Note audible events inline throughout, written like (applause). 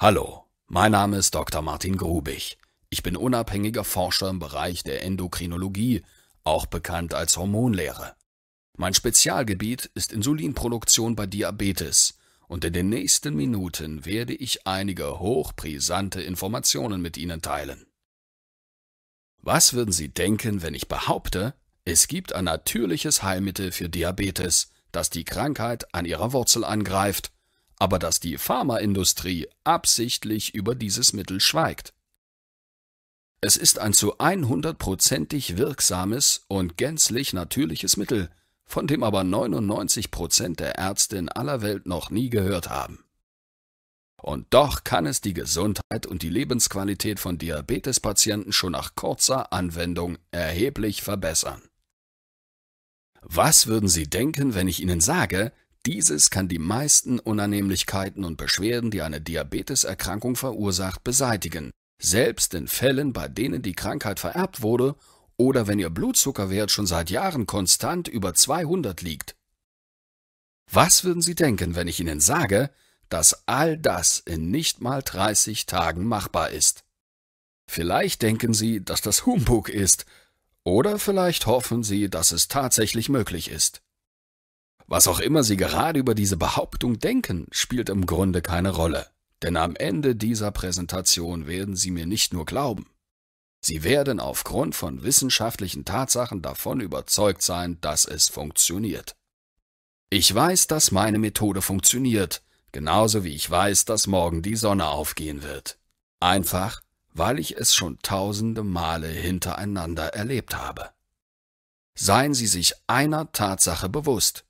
Hallo, mein Name ist Dr. Martin Grubig. Ich bin unabhängiger Forscher im Bereich der Endokrinologie, auch bekannt als Hormonlehre. Mein Spezialgebiet ist Insulinproduktion bei Diabetes und in den nächsten Minuten werde ich einige hochbrisante Informationen mit Ihnen teilen. Was würden Sie denken, wenn ich behaupte, es gibt ein natürliches Heilmittel für Diabetes, das die Krankheit an ihrer Wurzel angreift aber dass die Pharmaindustrie absichtlich über dieses Mittel schweigt. Es ist ein zu 100%ig wirksames und gänzlich natürliches Mittel, von dem aber 99% der Ärzte in aller Welt noch nie gehört haben. Und doch kann es die Gesundheit und die Lebensqualität von Diabetespatienten schon nach kurzer Anwendung erheblich verbessern. Was würden Sie denken, wenn ich Ihnen sage, dieses kann die meisten Unannehmlichkeiten und Beschwerden, die eine Diabeteserkrankung verursacht, beseitigen, selbst in Fällen, bei denen die Krankheit vererbt wurde oder wenn ihr Blutzuckerwert schon seit Jahren konstant über 200 liegt. Was würden Sie denken, wenn ich Ihnen sage, dass all das in nicht mal 30 Tagen machbar ist? Vielleicht denken Sie, dass das Humbug ist, oder vielleicht hoffen Sie, dass es tatsächlich möglich ist. Was auch immer Sie gerade über diese Behauptung denken, spielt im Grunde keine Rolle. Denn am Ende dieser Präsentation werden Sie mir nicht nur glauben. Sie werden aufgrund von wissenschaftlichen Tatsachen davon überzeugt sein, dass es funktioniert. Ich weiß, dass meine Methode funktioniert, genauso wie ich weiß, dass morgen die Sonne aufgehen wird. Einfach, weil ich es schon tausende Male hintereinander erlebt habe. Seien Sie sich einer Tatsache bewusst.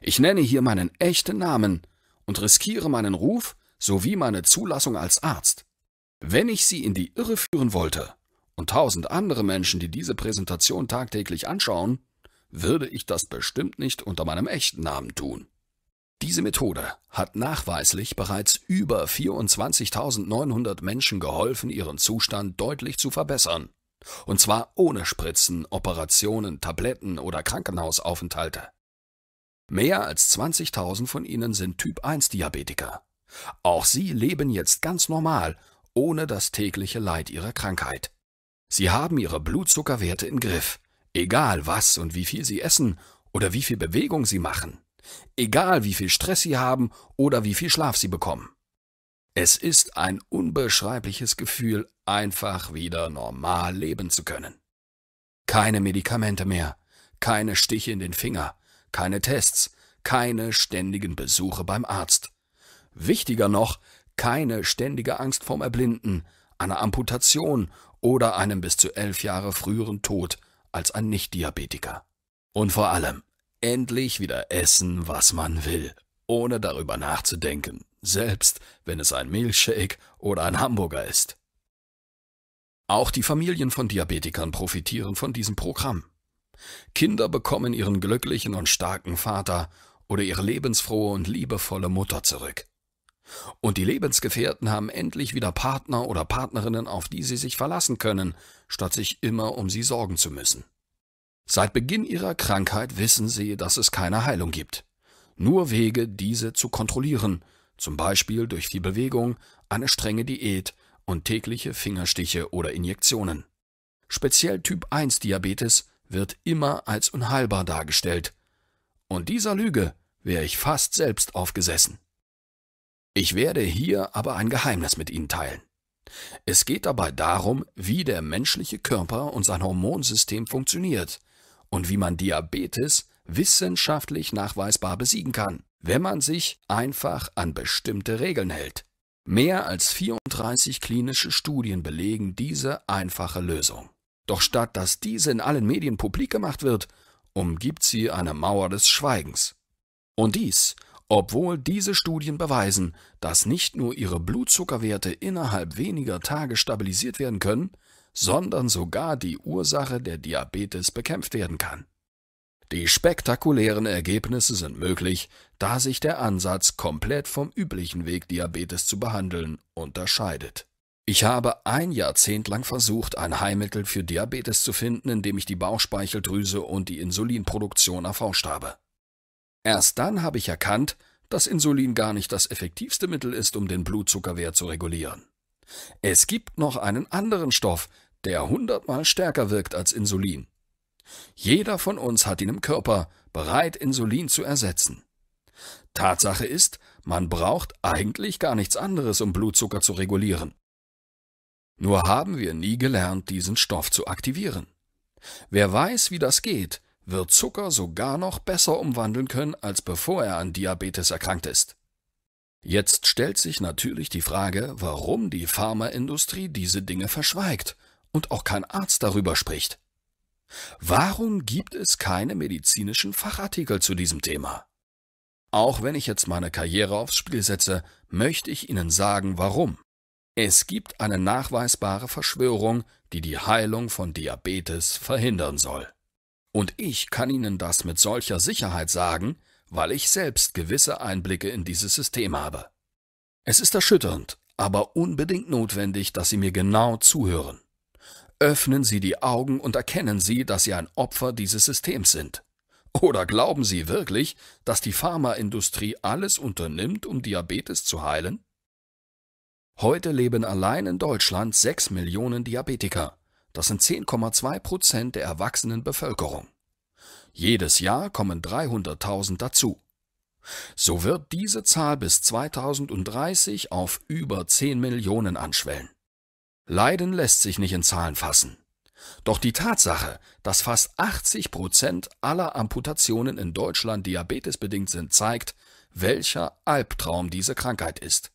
Ich nenne hier meinen echten Namen und riskiere meinen Ruf sowie meine Zulassung als Arzt. Wenn ich Sie in die Irre führen wollte und tausend andere Menschen, die diese Präsentation tagtäglich anschauen, würde ich das bestimmt nicht unter meinem echten Namen tun. Diese Methode hat nachweislich bereits über 24.900 Menschen geholfen, ihren Zustand deutlich zu verbessern. Und zwar ohne Spritzen, Operationen, Tabletten oder Krankenhausaufenthalte. Mehr als 20.000 von ihnen sind Typ-1-Diabetiker. Auch sie leben jetzt ganz normal, ohne das tägliche Leid ihrer Krankheit. Sie haben ihre Blutzuckerwerte im Griff, egal was und wie viel sie essen oder wie viel Bewegung sie machen, egal wie viel Stress sie haben oder wie viel Schlaf sie bekommen. Es ist ein unbeschreibliches Gefühl, einfach wieder normal leben zu können. Keine Medikamente mehr, keine Stiche in den Finger, keine Tests, keine ständigen Besuche beim Arzt. Wichtiger noch, keine ständige Angst vorm Erblinden, einer Amputation oder einem bis zu elf Jahre früheren Tod als ein Nicht-Diabetiker. Und vor allem, endlich wieder essen, was man will, ohne darüber nachzudenken, selbst wenn es ein Milchshake oder ein Hamburger ist. Auch die Familien von Diabetikern profitieren von diesem Programm. Kinder bekommen ihren glücklichen und starken Vater oder ihre lebensfrohe und liebevolle Mutter zurück. Und die Lebensgefährten haben endlich wieder Partner oder Partnerinnen, auf die sie sich verlassen können, statt sich immer um sie sorgen zu müssen. Seit Beginn ihrer Krankheit wissen sie, dass es keine Heilung gibt. Nur Wege, diese zu kontrollieren, zum Beispiel durch die Bewegung, eine strenge Diät und tägliche Fingerstiche oder Injektionen. Speziell Typ 1 Diabetes wird immer als unheilbar dargestellt. Und dieser Lüge wäre ich fast selbst aufgesessen. Ich werde hier aber ein Geheimnis mit Ihnen teilen. Es geht dabei darum, wie der menschliche Körper und sein Hormonsystem funktioniert und wie man Diabetes wissenschaftlich nachweisbar besiegen kann, wenn man sich einfach an bestimmte Regeln hält. Mehr als 34 klinische Studien belegen diese einfache Lösung. Doch statt dass diese in allen Medien publik gemacht wird, umgibt sie eine Mauer des Schweigens. Und dies, obwohl diese Studien beweisen, dass nicht nur ihre Blutzuckerwerte innerhalb weniger Tage stabilisiert werden können, sondern sogar die Ursache der Diabetes bekämpft werden kann. Die spektakulären Ergebnisse sind möglich, da sich der Ansatz komplett vom üblichen Weg, Diabetes zu behandeln, unterscheidet. Ich habe ein Jahrzehnt lang versucht, ein Heilmittel für Diabetes zu finden, indem ich die Bauchspeicheldrüse und die Insulinproduktion erforscht habe. Erst dann habe ich erkannt, dass Insulin gar nicht das effektivste Mittel ist, um den Blutzuckerwert zu regulieren. Es gibt noch einen anderen Stoff, der hundertmal stärker wirkt als Insulin. Jeder von uns hat ihn im Körper, bereit Insulin zu ersetzen. Tatsache ist, man braucht eigentlich gar nichts anderes, um Blutzucker zu regulieren. Nur haben wir nie gelernt, diesen Stoff zu aktivieren. Wer weiß, wie das geht, wird Zucker sogar noch besser umwandeln können, als bevor er an Diabetes erkrankt ist. Jetzt stellt sich natürlich die Frage, warum die Pharmaindustrie diese Dinge verschweigt und auch kein Arzt darüber spricht. Warum gibt es keine medizinischen Fachartikel zu diesem Thema? Auch wenn ich jetzt meine Karriere aufs Spiel setze, möchte ich Ihnen sagen, warum. Es gibt eine nachweisbare Verschwörung, die die Heilung von Diabetes verhindern soll. Und ich kann Ihnen das mit solcher Sicherheit sagen, weil ich selbst gewisse Einblicke in dieses System habe. Es ist erschütternd, aber unbedingt notwendig, dass Sie mir genau zuhören. Öffnen Sie die Augen und erkennen Sie, dass Sie ein Opfer dieses Systems sind. Oder glauben Sie wirklich, dass die Pharmaindustrie alles unternimmt, um Diabetes zu heilen? Heute leben allein in Deutschland 6 Millionen Diabetiker. Das sind 10,2 Prozent der erwachsenen Bevölkerung. Jedes Jahr kommen 300.000 dazu. So wird diese Zahl bis 2030 auf über 10 Millionen anschwellen. Leiden lässt sich nicht in Zahlen fassen. Doch die Tatsache, dass fast 80 Prozent aller Amputationen in Deutschland diabetesbedingt sind, zeigt, welcher Albtraum diese Krankheit ist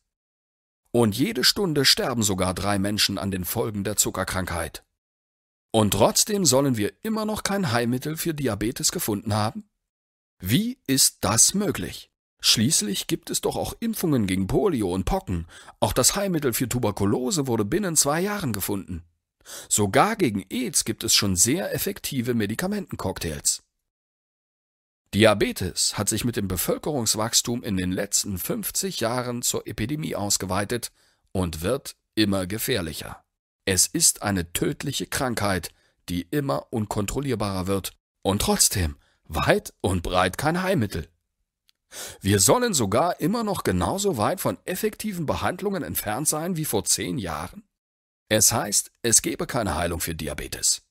und jede Stunde sterben sogar drei Menschen an den Folgen der Zuckerkrankheit. Und trotzdem sollen wir immer noch kein Heilmittel für Diabetes gefunden haben? Wie ist das möglich? Schließlich gibt es doch auch Impfungen gegen Polio und Pocken. Auch das Heilmittel für Tuberkulose wurde binnen zwei Jahren gefunden. Sogar gegen AIDS gibt es schon sehr effektive Medikamentencocktails. Diabetes hat sich mit dem Bevölkerungswachstum in den letzten 50 Jahren zur Epidemie ausgeweitet und wird immer gefährlicher. Es ist eine tödliche Krankheit, die immer unkontrollierbarer wird und trotzdem weit und breit kein Heilmittel. Wir sollen sogar immer noch genauso weit von effektiven Behandlungen entfernt sein wie vor zehn Jahren. Es heißt, es gebe keine Heilung für Diabetes.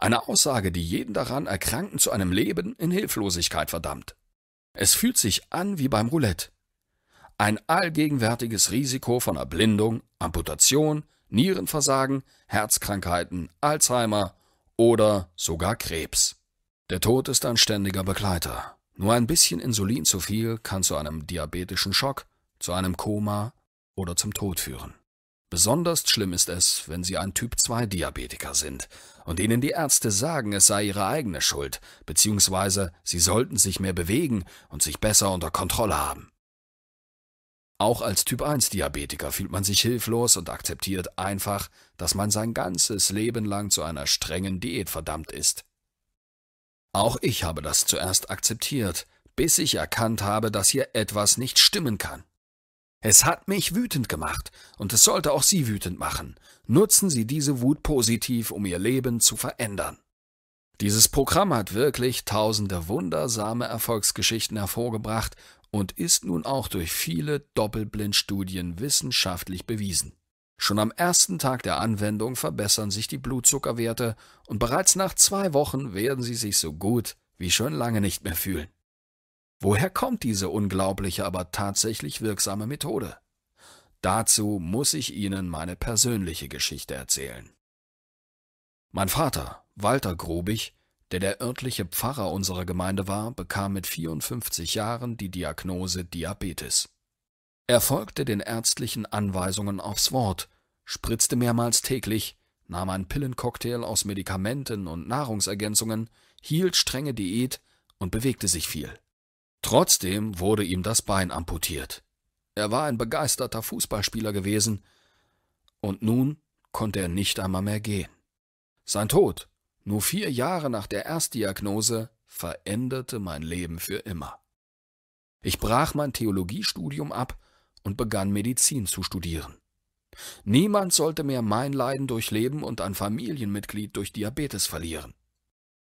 Eine Aussage, die jeden daran Erkrankten zu einem Leben in Hilflosigkeit verdammt. Es fühlt sich an wie beim Roulette. Ein allgegenwärtiges Risiko von Erblindung, Amputation, Nierenversagen, Herzkrankheiten, Alzheimer oder sogar Krebs. Der Tod ist ein ständiger Begleiter. Nur ein bisschen Insulin zu viel kann zu einem diabetischen Schock, zu einem Koma oder zum Tod führen. Besonders schlimm ist es, wenn Sie ein Typ-2-Diabetiker sind und Ihnen die Ärzte sagen, es sei Ihre eigene Schuld, beziehungsweise Sie sollten sich mehr bewegen und sich besser unter Kontrolle haben. Auch als Typ-1-Diabetiker fühlt man sich hilflos und akzeptiert einfach, dass man sein ganzes Leben lang zu einer strengen Diät verdammt ist. Auch ich habe das zuerst akzeptiert, bis ich erkannt habe, dass hier etwas nicht stimmen kann. Es hat mich wütend gemacht, und es sollte auch Sie wütend machen. Nutzen Sie diese Wut positiv, um Ihr Leben zu verändern. Dieses Programm hat wirklich tausende wundersame Erfolgsgeschichten hervorgebracht und ist nun auch durch viele Doppelblindstudien wissenschaftlich bewiesen. Schon am ersten Tag der Anwendung verbessern sich die Blutzuckerwerte und bereits nach zwei Wochen werden Sie sich so gut wie schon lange nicht mehr fühlen. Woher kommt diese unglaubliche, aber tatsächlich wirksame Methode? Dazu muss ich Ihnen meine persönliche Geschichte erzählen. Mein Vater, Walter Grobig, der der örtliche Pfarrer unserer Gemeinde war, bekam mit 54 Jahren die Diagnose Diabetes. Er folgte den ärztlichen Anweisungen aufs Wort, spritzte mehrmals täglich, nahm einen Pillencocktail aus Medikamenten und Nahrungsergänzungen, hielt strenge Diät und bewegte sich viel. Trotzdem wurde ihm das Bein amputiert. Er war ein begeisterter Fußballspieler gewesen, und nun konnte er nicht einmal mehr gehen. Sein Tod, nur vier Jahre nach der Erstdiagnose, veränderte mein Leben für immer. Ich brach mein Theologiestudium ab und begann Medizin zu studieren. Niemand sollte mehr mein Leiden durchleben und ein Familienmitglied durch Diabetes verlieren.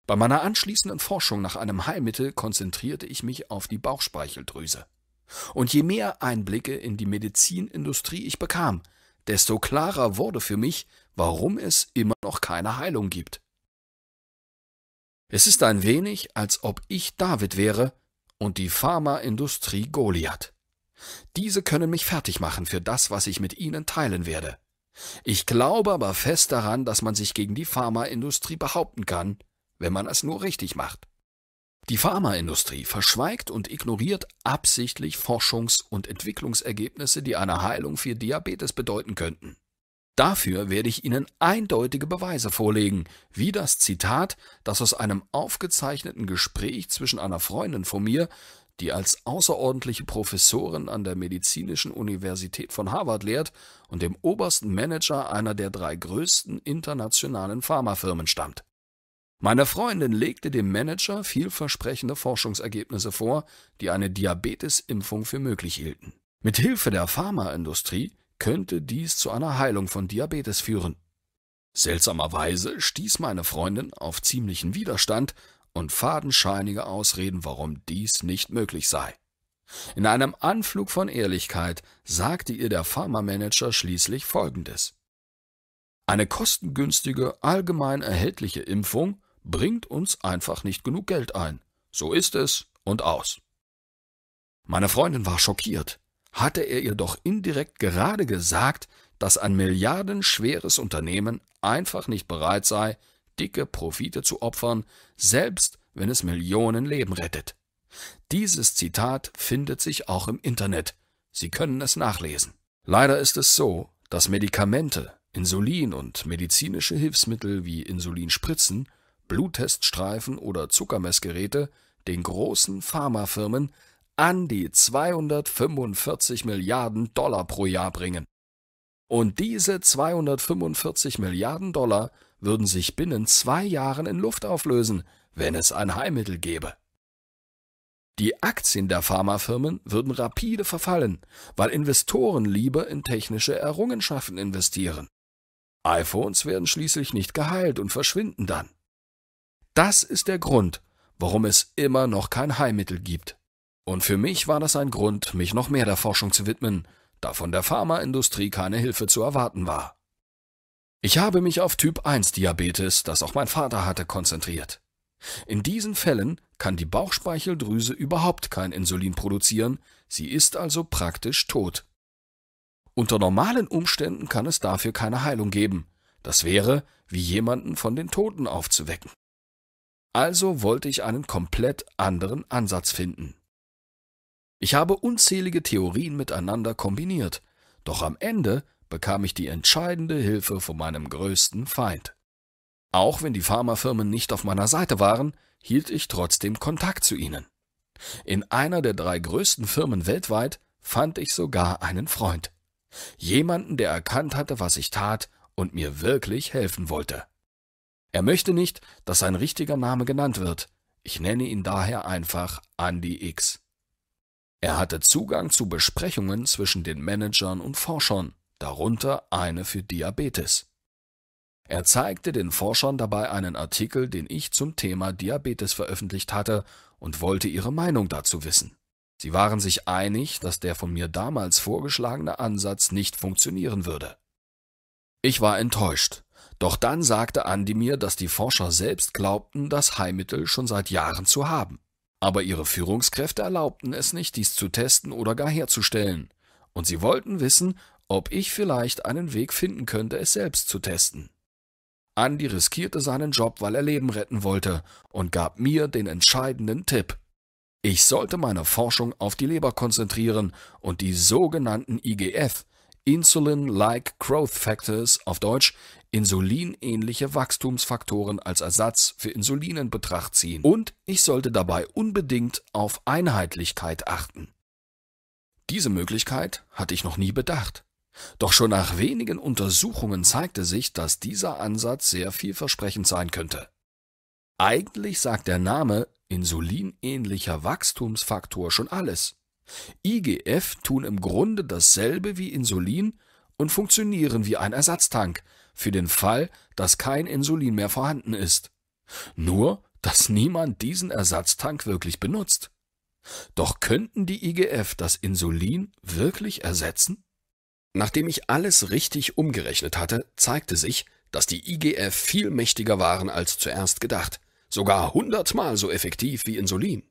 Bei meiner anschließenden Forschung nach einem Heilmittel konzentrierte ich mich auf die Bauchspeicheldrüse. Und je mehr Einblicke in die Medizinindustrie ich bekam, desto klarer wurde für mich, warum es immer noch keine Heilung gibt. Es ist ein wenig, als ob ich David wäre und die Pharmaindustrie Goliath. Diese können mich fertig machen für das, was ich mit ihnen teilen werde. Ich glaube aber fest daran, dass man sich gegen die Pharmaindustrie behaupten kann, wenn man es nur richtig macht. Die Pharmaindustrie verschweigt und ignoriert absichtlich Forschungs- und Entwicklungsergebnisse, die eine Heilung für Diabetes bedeuten könnten. Dafür werde ich Ihnen eindeutige Beweise vorlegen, wie das Zitat, das aus einem aufgezeichneten Gespräch zwischen einer Freundin von mir, die als außerordentliche Professorin an der Medizinischen Universität von Harvard lehrt und dem obersten Manager einer der drei größten internationalen Pharmafirmen stammt. Meine Freundin legte dem Manager vielversprechende Forschungsergebnisse vor, die eine Diabetesimpfung für möglich hielten. Mit Hilfe der Pharmaindustrie könnte dies zu einer Heilung von Diabetes führen. Seltsamerweise stieß meine Freundin auf ziemlichen Widerstand und fadenscheinige Ausreden, warum dies nicht möglich sei. In einem Anflug von Ehrlichkeit sagte ihr der Pharmamanager schließlich Folgendes. Eine kostengünstige, allgemein erhältliche Impfung bringt uns einfach nicht genug Geld ein. So ist es und aus. Meine Freundin war schockiert. Hatte er ihr doch indirekt gerade gesagt, dass ein milliardenschweres Unternehmen einfach nicht bereit sei, dicke Profite zu opfern, selbst wenn es Millionen Leben rettet. Dieses Zitat findet sich auch im Internet. Sie können es nachlesen. Leider ist es so, dass Medikamente, Insulin und medizinische Hilfsmittel wie Insulinspritzen Blutteststreifen oder Zuckermessgeräte den großen Pharmafirmen an die 245 Milliarden Dollar pro Jahr bringen. Und diese 245 Milliarden Dollar würden sich binnen zwei Jahren in Luft auflösen, wenn es ein Heilmittel gäbe. Die Aktien der Pharmafirmen würden rapide verfallen, weil Investoren lieber in technische Errungenschaften investieren. iPhones werden schließlich nicht geheilt und verschwinden dann. Das ist der Grund, warum es immer noch kein Heilmittel gibt. Und für mich war das ein Grund, mich noch mehr der Forschung zu widmen, da von der Pharmaindustrie keine Hilfe zu erwarten war. Ich habe mich auf Typ 1 Diabetes, das auch mein Vater hatte, konzentriert. In diesen Fällen kann die Bauchspeicheldrüse überhaupt kein Insulin produzieren, sie ist also praktisch tot. Unter normalen Umständen kann es dafür keine Heilung geben. Das wäre, wie jemanden von den Toten aufzuwecken. Also wollte ich einen komplett anderen Ansatz finden. Ich habe unzählige Theorien miteinander kombiniert, doch am Ende bekam ich die entscheidende Hilfe von meinem größten Feind. Auch wenn die Pharmafirmen nicht auf meiner Seite waren, hielt ich trotzdem Kontakt zu ihnen. In einer der drei größten Firmen weltweit fand ich sogar einen Freund. Jemanden, der erkannt hatte, was ich tat und mir wirklich helfen wollte. Er möchte nicht, dass sein richtiger Name genannt wird. Ich nenne ihn daher einfach Andy X. Er hatte Zugang zu Besprechungen zwischen den Managern und Forschern, darunter eine für Diabetes. Er zeigte den Forschern dabei einen Artikel, den ich zum Thema Diabetes veröffentlicht hatte und wollte ihre Meinung dazu wissen. Sie waren sich einig, dass der von mir damals vorgeschlagene Ansatz nicht funktionieren würde. Ich war enttäuscht, doch dann sagte Andi mir, dass die Forscher selbst glaubten, das Heilmittel schon seit Jahren zu haben. Aber ihre Führungskräfte erlaubten es nicht, dies zu testen oder gar herzustellen. Und sie wollten wissen, ob ich vielleicht einen Weg finden könnte, es selbst zu testen. Andi riskierte seinen Job, weil er Leben retten wollte, und gab mir den entscheidenden Tipp. Ich sollte meine Forschung auf die Leber konzentrieren und die sogenannten IGF, Insulin-like Growth Factors auf Deutsch insulinähnliche Wachstumsfaktoren als Ersatz für Insulin in Betracht ziehen und ich sollte dabei unbedingt auf Einheitlichkeit achten. Diese Möglichkeit hatte ich noch nie bedacht. Doch schon nach wenigen Untersuchungen zeigte sich, dass dieser Ansatz sehr vielversprechend sein könnte. Eigentlich sagt der Name insulinähnlicher Wachstumsfaktor schon alles. IGF tun im Grunde dasselbe wie Insulin und funktionieren wie ein Ersatztank für den Fall, dass kein Insulin mehr vorhanden ist. Nur, dass niemand diesen Ersatztank wirklich benutzt. Doch könnten die IGF das Insulin wirklich ersetzen? Nachdem ich alles richtig umgerechnet hatte, zeigte sich, dass die IGF viel mächtiger waren als zuerst gedacht, sogar hundertmal so effektiv wie Insulin.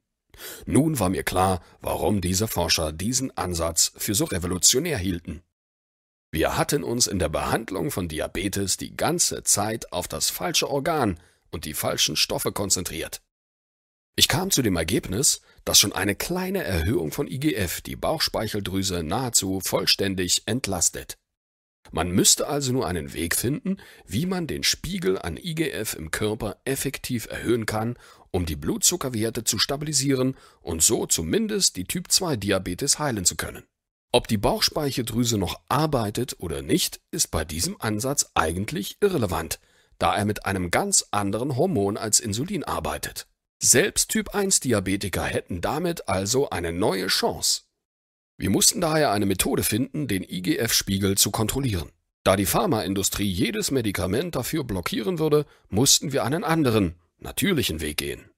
Nun war mir klar, warum diese Forscher diesen Ansatz für so revolutionär hielten. Wir hatten uns in der Behandlung von Diabetes die ganze Zeit auf das falsche Organ und die falschen Stoffe konzentriert. Ich kam zu dem Ergebnis, dass schon eine kleine Erhöhung von IGF die Bauchspeicheldrüse nahezu vollständig entlastet. Man müsste also nur einen Weg finden, wie man den Spiegel an IGF im Körper effektiv erhöhen kann, um die Blutzuckerwerte zu stabilisieren und so zumindest die Typ-2-Diabetes heilen zu können. Ob die Bauchspeicheldrüse noch arbeitet oder nicht, ist bei diesem Ansatz eigentlich irrelevant, da er mit einem ganz anderen Hormon als Insulin arbeitet. Selbst Typ-1-Diabetiker hätten damit also eine neue Chance. Wir mussten daher eine Methode finden, den IGF-Spiegel zu kontrollieren. Da die Pharmaindustrie jedes Medikament dafür blockieren würde, mussten wir einen anderen, natürlichen Weg gehen.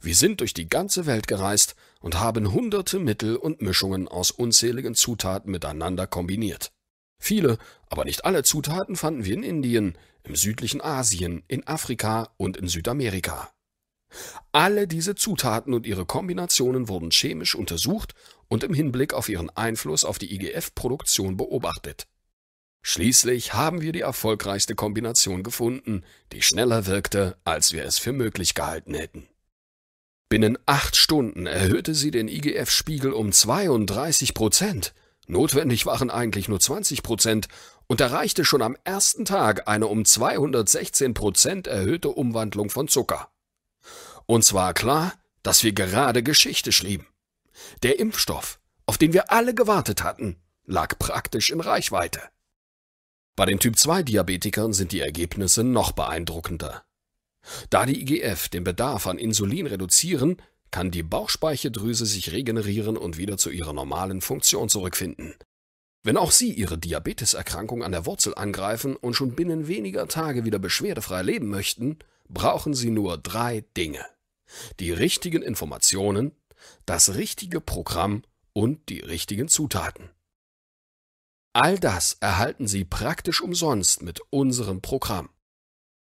Wir sind durch die ganze Welt gereist und haben hunderte Mittel und Mischungen aus unzähligen Zutaten miteinander kombiniert. Viele, aber nicht alle Zutaten fanden wir in Indien, im südlichen Asien, in Afrika und in Südamerika. Alle diese Zutaten und ihre Kombinationen wurden chemisch untersucht und im Hinblick auf ihren Einfluss auf die IGF-Produktion beobachtet. Schließlich haben wir die erfolgreichste Kombination gefunden, die schneller wirkte, als wir es für möglich gehalten hätten. Binnen acht Stunden erhöhte sie den IGF-Spiegel um 32 Prozent. Notwendig waren eigentlich nur 20 Prozent und erreichte schon am ersten Tag eine um 216 Prozent erhöhte Umwandlung von Zucker. Uns war klar, dass wir gerade Geschichte schrieben. Der Impfstoff, auf den wir alle gewartet hatten, lag praktisch in Reichweite. Bei den Typ-2-Diabetikern sind die Ergebnisse noch beeindruckender. Da die IGF den Bedarf an Insulin reduzieren, kann die Bauchspeicheldrüse sich regenerieren und wieder zu ihrer normalen Funktion zurückfinden. Wenn auch Sie Ihre Diabeteserkrankung an der Wurzel angreifen und schon binnen weniger Tage wieder beschwerdefrei leben möchten, brauchen Sie nur drei Dinge. Die richtigen Informationen, das richtige Programm und die richtigen Zutaten. All das erhalten Sie praktisch umsonst mit unserem Programm.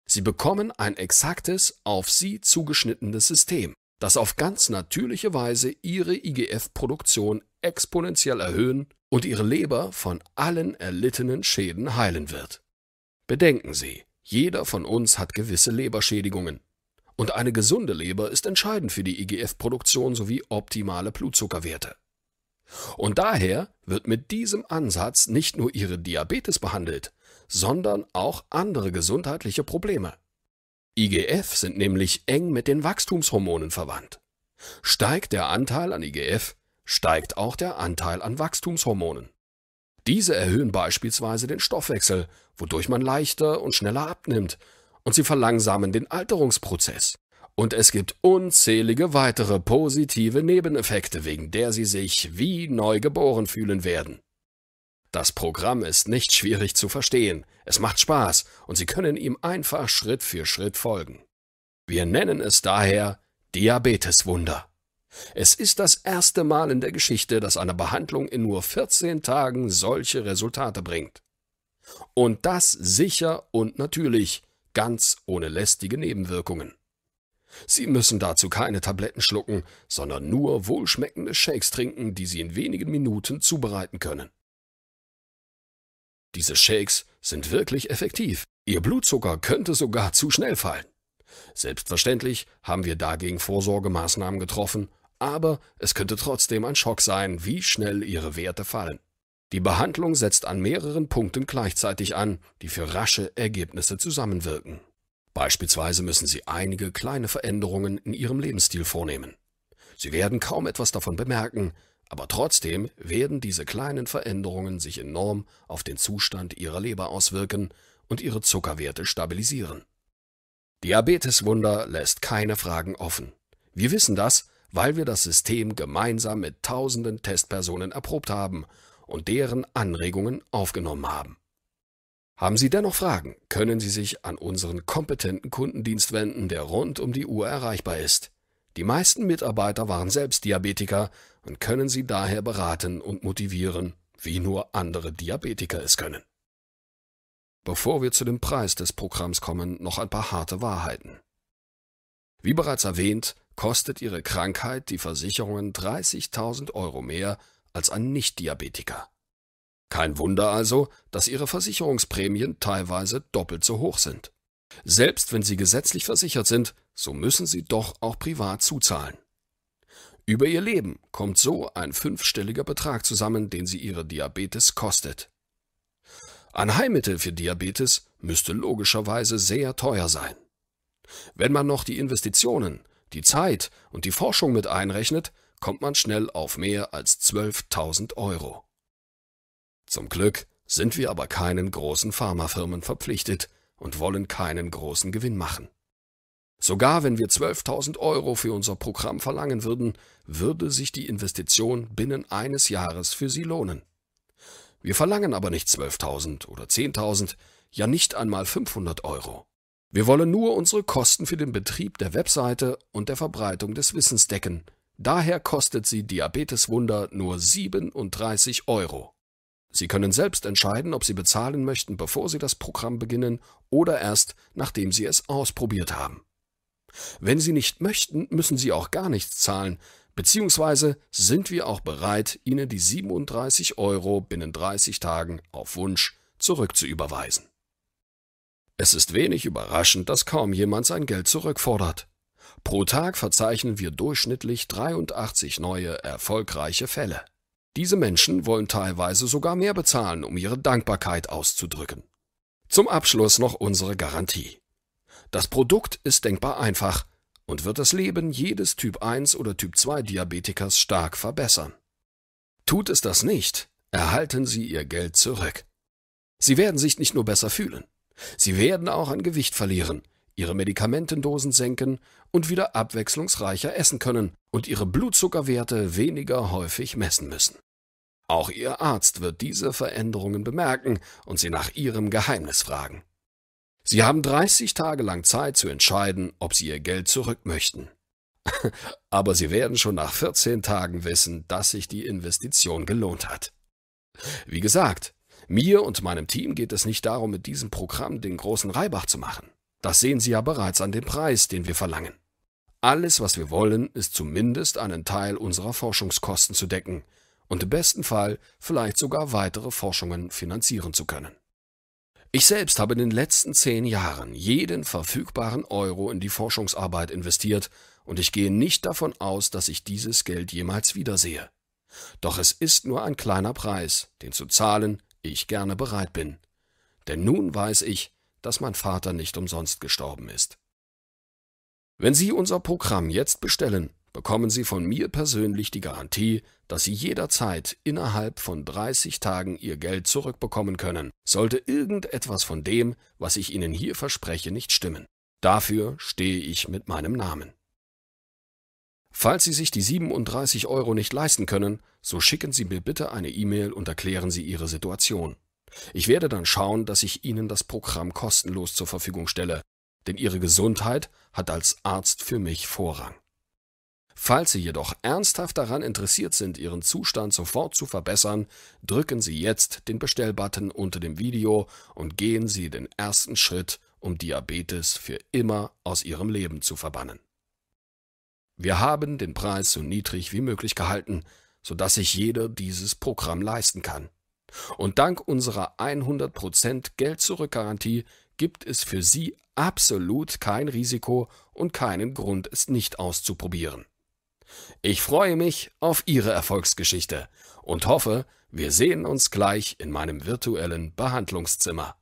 Sie bekommen ein exaktes, auf Sie zugeschnittenes System, das auf ganz natürliche Weise Ihre IGF-Produktion exponentiell erhöhen und Ihre Leber von allen erlittenen Schäden heilen wird. Bedenken Sie, jeder von uns hat gewisse Leberschädigungen. Und eine gesunde Leber ist entscheidend für die IGF-Produktion sowie optimale Blutzuckerwerte. Und daher wird mit diesem Ansatz nicht nur ihre Diabetes behandelt, sondern auch andere gesundheitliche Probleme. IGF sind nämlich eng mit den Wachstumshormonen verwandt. Steigt der Anteil an IGF, steigt auch der Anteil an Wachstumshormonen. Diese erhöhen beispielsweise den Stoffwechsel, wodurch man leichter und schneller abnimmt, und sie verlangsamen den Alterungsprozess. Und es gibt unzählige weitere positive Nebeneffekte, wegen der Sie sich wie neu geboren fühlen werden. Das Programm ist nicht schwierig zu verstehen, es macht Spaß und Sie können ihm einfach Schritt für Schritt folgen. Wir nennen es daher Diabeteswunder. Es ist das erste Mal in der Geschichte, dass eine Behandlung in nur 14 Tagen solche Resultate bringt. Und das sicher und natürlich, ganz ohne lästige Nebenwirkungen. Sie müssen dazu keine Tabletten schlucken, sondern nur wohlschmeckende Shakes trinken, die Sie in wenigen Minuten zubereiten können. Diese Shakes sind wirklich effektiv. Ihr Blutzucker könnte sogar zu schnell fallen. Selbstverständlich haben wir dagegen Vorsorgemaßnahmen getroffen, aber es könnte trotzdem ein Schock sein, wie schnell Ihre Werte fallen. Die Behandlung setzt an mehreren Punkten gleichzeitig an, die für rasche Ergebnisse zusammenwirken. Beispielsweise müssen sie einige kleine Veränderungen in ihrem Lebensstil vornehmen. Sie werden kaum etwas davon bemerken, aber trotzdem werden diese kleinen Veränderungen sich enorm auf den Zustand ihrer Leber auswirken und ihre Zuckerwerte stabilisieren. Diabeteswunder lässt keine Fragen offen. Wir wissen das, weil wir das System gemeinsam mit tausenden Testpersonen erprobt haben und deren Anregungen aufgenommen haben. Haben Sie dennoch Fragen, können Sie sich an unseren kompetenten Kundendienst wenden, der rund um die Uhr erreichbar ist. Die meisten Mitarbeiter waren selbst Diabetiker und können Sie daher beraten und motivieren, wie nur andere Diabetiker es können. Bevor wir zu dem Preis des Programms kommen, noch ein paar harte Wahrheiten. Wie bereits erwähnt, kostet Ihre Krankheit die Versicherungen 30.000 Euro mehr als ein Nicht-Diabetiker. Kein Wunder also, dass ihre Versicherungsprämien teilweise doppelt so hoch sind. Selbst wenn sie gesetzlich versichert sind, so müssen sie doch auch privat zuzahlen. Über ihr Leben kommt so ein fünfstelliger Betrag zusammen, den sie ihre Diabetes kostet. Ein Heilmittel für Diabetes müsste logischerweise sehr teuer sein. Wenn man noch die Investitionen, die Zeit und die Forschung mit einrechnet, kommt man schnell auf mehr als 12.000 Euro. Zum Glück sind wir aber keinen großen Pharmafirmen verpflichtet und wollen keinen großen Gewinn machen. Sogar wenn wir 12.000 Euro für unser Programm verlangen würden, würde sich die Investition binnen eines Jahres für sie lohnen. Wir verlangen aber nicht 12.000 oder 10.000, ja nicht einmal 500 Euro. Wir wollen nur unsere Kosten für den Betrieb der Webseite und der Verbreitung des Wissens decken. Daher kostet sie Diabeteswunder nur 37 Euro. Sie können selbst entscheiden, ob Sie bezahlen möchten, bevor Sie das Programm beginnen oder erst, nachdem Sie es ausprobiert haben. Wenn Sie nicht möchten, müssen Sie auch gar nichts zahlen, beziehungsweise sind wir auch bereit, Ihnen die 37 Euro binnen 30 Tagen auf Wunsch zurückzuüberweisen. Es ist wenig überraschend, dass kaum jemand sein Geld zurückfordert. Pro Tag verzeichnen wir durchschnittlich 83 neue erfolgreiche Fälle. Diese Menschen wollen teilweise sogar mehr bezahlen, um ihre Dankbarkeit auszudrücken. Zum Abschluss noch unsere Garantie. Das Produkt ist denkbar einfach und wird das Leben jedes Typ 1 oder Typ 2 Diabetikers stark verbessern. Tut es das nicht, erhalten Sie Ihr Geld zurück. Sie werden sich nicht nur besser fühlen, Sie werden auch an Gewicht verlieren ihre Medikamentendosen senken und wieder abwechslungsreicher essen können und ihre Blutzuckerwerte weniger häufig messen müssen. Auch ihr Arzt wird diese Veränderungen bemerken und sie nach ihrem Geheimnis fragen. Sie haben 30 Tage lang Zeit zu entscheiden, ob sie ihr Geld zurück möchten. (laughs) Aber sie werden schon nach 14 Tagen wissen, dass sich die Investition gelohnt hat. Wie gesagt, mir und meinem Team geht es nicht darum, mit diesem Programm den großen Reibach zu machen. Das sehen Sie ja bereits an dem Preis, den wir verlangen. Alles, was wir wollen, ist zumindest einen Teil unserer Forschungskosten zu decken und im besten Fall vielleicht sogar weitere Forschungen finanzieren zu können. Ich selbst habe in den letzten zehn Jahren jeden verfügbaren Euro in die Forschungsarbeit investiert und ich gehe nicht davon aus, dass ich dieses Geld jemals wiedersehe. Doch es ist nur ein kleiner Preis, den zu zahlen ich gerne bereit bin. Denn nun weiß ich, dass mein Vater nicht umsonst gestorben ist. Wenn Sie unser Programm jetzt bestellen, bekommen Sie von mir persönlich die Garantie, dass Sie jederzeit innerhalb von 30 Tagen Ihr Geld zurückbekommen können, sollte irgendetwas von dem, was ich Ihnen hier verspreche, nicht stimmen. Dafür stehe ich mit meinem Namen. Falls Sie sich die 37 Euro nicht leisten können, so schicken Sie mir bitte eine E-Mail und erklären Sie Ihre Situation. Ich werde dann schauen, dass ich Ihnen das Programm kostenlos zur Verfügung stelle, denn Ihre Gesundheit hat als Arzt für mich Vorrang. Falls Sie jedoch ernsthaft daran interessiert sind, Ihren Zustand sofort zu verbessern, drücken Sie jetzt den Bestellbutton unter dem Video und gehen Sie den ersten Schritt, um Diabetes für immer aus Ihrem Leben zu verbannen. Wir haben den Preis so niedrig wie möglich gehalten, sodass sich jeder dieses Programm leisten kann. Und dank unserer 100% Geld-Zurück-Garantie gibt es für Sie absolut kein Risiko und keinen Grund, es nicht auszuprobieren. Ich freue mich auf Ihre Erfolgsgeschichte und hoffe, wir sehen uns gleich in meinem virtuellen Behandlungszimmer.